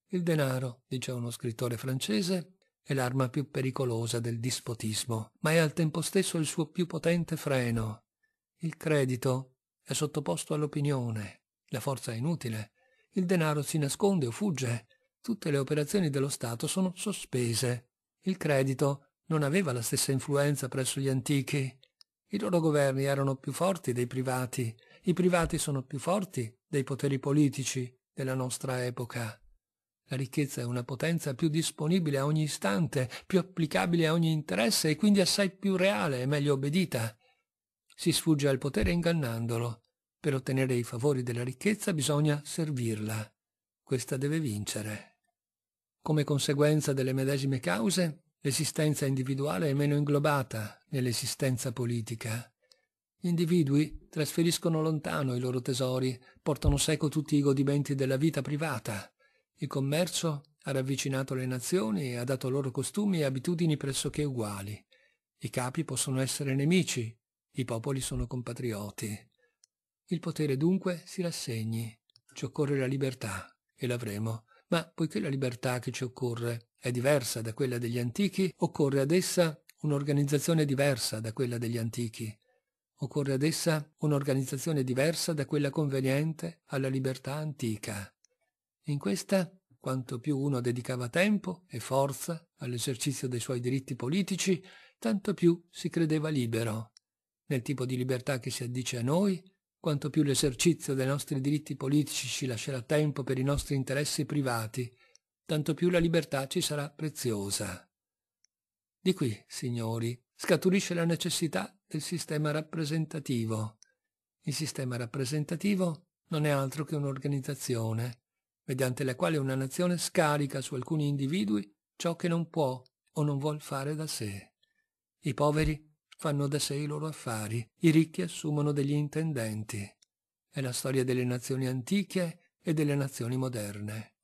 Il denaro, dice uno scrittore francese, è l'arma più pericolosa del dispotismo, ma è al tempo stesso il suo più potente freno. Il credito è sottoposto all'opinione, la forza è inutile, il denaro si nasconde o fugge, tutte le operazioni dello Stato sono sospese. Il credito non aveva la stessa influenza presso gli antichi. I loro governi erano più forti dei privati, i privati sono più forti dei poteri politici della nostra epoca. La ricchezza è una potenza più disponibile a ogni istante, più applicabile a ogni interesse e quindi assai più reale e meglio obbedita. Si sfugge al potere ingannandolo. Per ottenere i favori della ricchezza bisogna servirla. Questa deve vincere. Come conseguenza delle medesime cause, l'esistenza individuale è meno inglobata nell'esistenza politica. Gli individui trasferiscono lontano i loro tesori, portano seco tutti i godimenti della vita privata. Il commercio ha ravvicinato le nazioni e ha dato loro costumi e abitudini pressoché uguali. I capi possono essere nemici, i popoli sono compatrioti. Il potere dunque si rassegni. Ci occorre la libertà, e l'avremo. Ma poiché la libertà che ci occorre è diversa da quella degli antichi, occorre ad essa un'organizzazione diversa da quella degli antichi. Occorre ad essa un'organizzazione diversa da quella conveniente alla libertà antica. In questa, quanto più uno dedicava tempo e forza all'esercizio dei suoi diritti politici, tanto più si credeva libero. Nel tipo di libertà che si addice a noi, quanto più l'esercizio dei nostri diritti politici ci lascerà tempo per i nostri interessi privati, tanto più la libertà ci sarà preziosa. Di qui, signori, scaturisce la necessità del sistema rappresentativo. Il sistema rappresentativo non è altro che un'organizzazione mediante la quale una nazione scarica su alcuni individui ciò che non può o non vuol fare da sé. I poveri fanno da sé i loro affari, i ricchi assumono degli intendenti. È la storia delle nazioni antiche e delle nazioni moderne.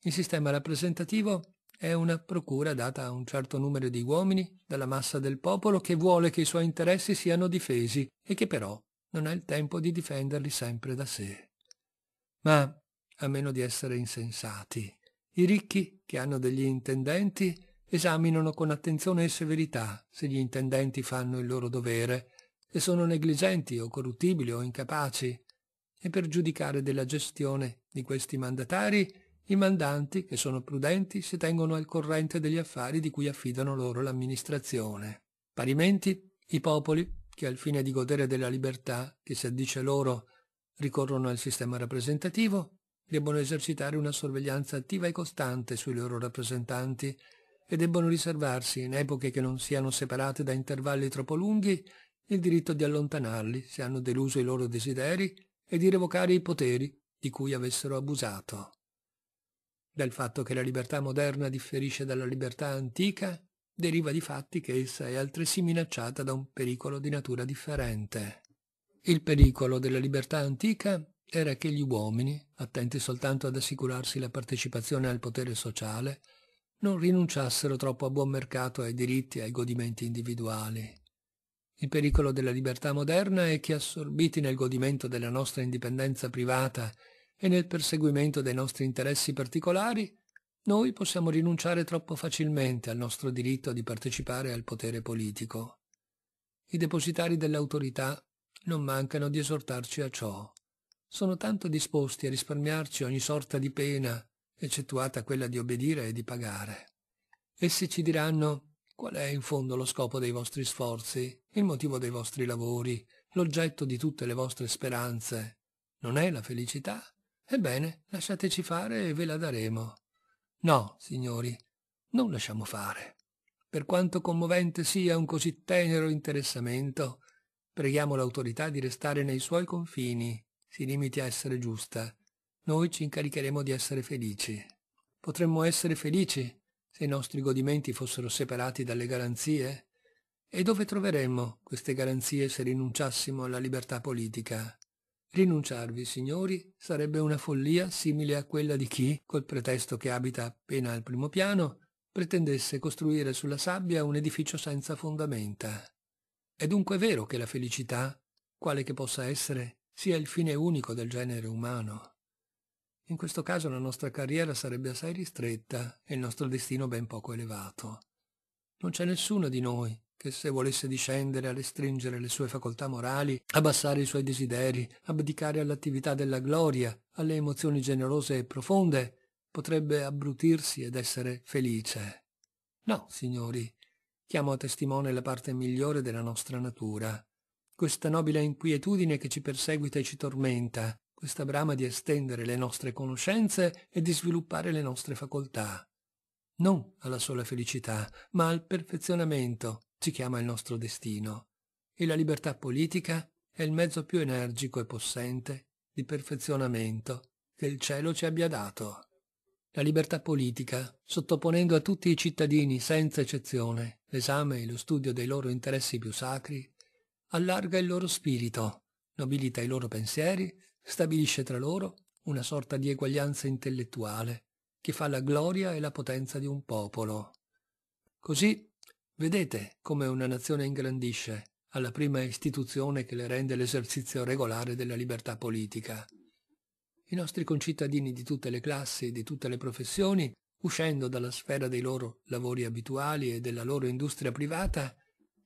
Il sistema rappresentativo è una procura data a un certo numero di uomini dalla massa del popolo che vuole che i suoi interessi siano difesi e che però non ha il tempo di difenderli sempre da sé. Ma a meno di essere insensati. I ricchi, che hanno degli intendenti, esaminano con attenzione e severità se gli intendenti fanno il loro dovere, se sono negligenti o corruttibili o incapaci. E per giudicare della gestione di questi mandatari, i mandanti, che sono prudenti, si tengono al corrente degli affari di cui affidano loro l'amministrazione. Parimenti, i popoli, che al fine di godere della libertà che si addice loro ricorrono al sistema rappresentativo, debbono esercitare una sorveglianza attiva e costante sui loro rappresentanti e debbono riservarsi, in epoche che non siano separate da intervalli troppo lunghi, il diritto di allontanarli se hanno deluso i loro desideri e di revocare i poteri di cui avessero abusato. Dal fatto che la libertà moderna differisce dalla libertà antica deriva di fatti che essa è altresì minacciata da un pericolo di natura differente. Il pericolo della libertà antica era che gli uomini, attenti soltanto ad assicurarsi la partecipazione al potere sociale, non rinunciassero troppo a buon mercato ai diritti e ai godimenti individuali. Il pericolo della libertà moderna è che assorbiti nel godimento della nostra indipendenza privata e nel perseguimento dei nostri interessi particolari, noi possiamo rinunciare troppo facilmente al nostro diritto di partecipare al potere politico. I depositari dell'autorità non mancano di esortarci a ciò sono tanto disposti a risparmiarci ogni sorta di pena, eccettuata quella di obbedire e di pagare. Essi ci diranno qual è in fondo lo scopo dei vostri sforzi, il motivo dei vostri lavori, l'oggetto di tutte le vostre speranze. Non è la felicità? Ebbene, lasciateci fare e ve la daremo. No, signori, non lasciamo fare. Per quanto commovente sia un così tenero interessamento, preghiamo l'autorità di restare nei suoi confini si limiti a essere giusta. Noi ci incaricheremo di essere felici. Potremmo essere felici se i nostri godimenti fossero separati dalle garanzie? E dove troveremmo queste garanzie se rinunciassimo alla libertà politica? Rinunciarvi, signori, sarebbe una follia simile a quella di chi, col pretesto che abita appena al primo piano, pretendesse costruire sulla sabbia un edificio senza fondamenta. È dunque vero che la felicità, quale che possa essere, sia il fine unico del genere umano. In questo caso la nostra carriera sarebbe assai ristretta e il nostro destino ben poco elevato. Non c'è nessuno di noi che se volesse discendere a restringere le sue facoltà morali, abbassare i suoi desideri, abdicare all'attività della gloria, alle emozioni generose e profonde, potrebbe abbrutirsi ed essere felice. No, signori, chiamo a testimone la parte migliore della nostra natura, questa nobile inquietudine che ci perseguita e ci tormenta, questa brama di estendere le nostre conoscenze e di sviluppare le nostre facoltà. Non alla sola felicità, ma al perfezionamento ci chiama il nostro destino. E la libertà politica è il mezzo più energico e possente di perfezionamento che il cielo ci abbia dato. La libertà politica, sottoponendo a tutti i cittadini, senza eccezione, l'esame e lo studio dei loro interessi più sacri, allarga il loro spirito, nobilita i loro pensieri, stabilisce tra loro una sorta di eguaglianza intellettuale che fa la gloria e la potenza di un popolo. Così vedete come una nazione ingrandisce alla prima istituzione che le rende l'esercizio regolare della libertà politica. I nostri concittadini di tutte le classi e di tutte le professioni, uscendo dalla sfera dei loro lavori abituali e della loro industria privata,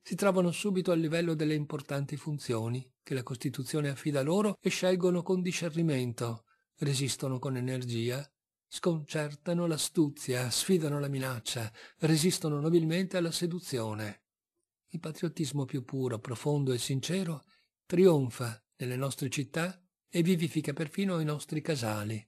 si trovano subito al livello delle importanti funzioni che la Costituzione affida loro e scelgono con discernimento, resistono con energia, sconcertano l'astuzia, sfidano la minaccia, resistono nobilmente alla seduzione. Il patriottismo più puro, profondo e sincero trionfa nelle nostre città e vivifica perfino i nostri casali,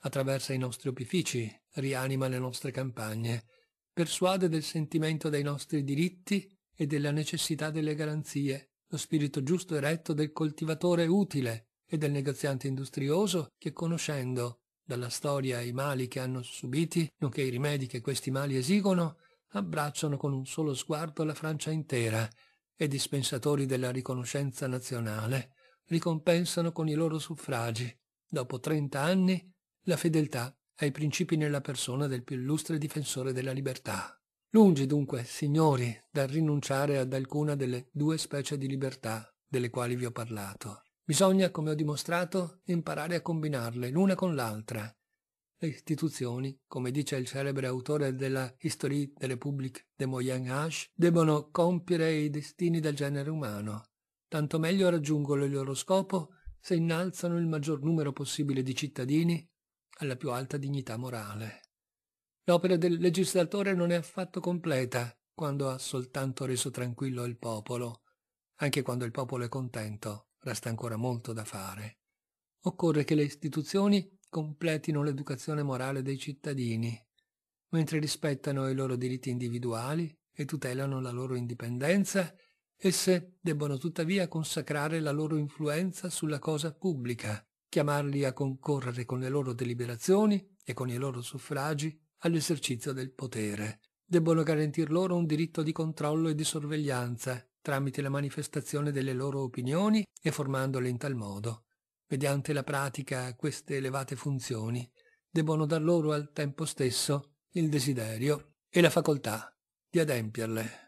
attraversa i nostri opifici, rianima le nostre campagne, persuade del sentimento dei nostri diritti e della necessità delle garanzie, lo spirito giusto e retto del coltivatore utile e del negoziante industrioso che conoscendo dalla storia i mali che hanno subiti, nonché i rimedi che questi mali esigono, abbracciano con un solo sguardo la Francia intera e dispensatori della riconoscenza nazionale, ricompensano con i loro suffragi, dopo trent'anni, la fedeltà ai principi nella persona del più illustre difensore della libertà. Lungi dunque, signori, dal rinunciare ad alcuna delle due specie di libertà delle quali vi ho parlato. Bisogna, come ho dimostrato, imparare a combinarle l'una con l'altra. Le istituzioni, come dice il celebre autore della Historie de République de Moyen Age, debbono compiere i destini del genere umano. Tanto meglio raggiungono il loro scopo se innalzano il maggior numero possibile di cittadini alla più alta dignità morale. L'opera del legislatore non è affatto completa quando ha soltanto reso tranquillo il popolo. Anche quando il popolo è contento, resta ancora molto da fare. Occorre che le istituzioni completino l'educazione morale dei cittadini, mentre rispettano i loro diritti individuali e tutelano la loro indipendenza, esse debbono tuttavia consacrare la loro influenza sulla cosa pubblica, chiamarli a concorrere con le loro deliberazioni e con i loro suffragi all'esercizio del potere. Debbono garantir loro un diritto di controllo e di sorveglianza tramite la manifestazione delle loro opinioni e formandole in tal modo. Mediante la pratica queste elevate funzioni debbono dar loro al tempo stesso il desiderio e la facoltà di adempierle.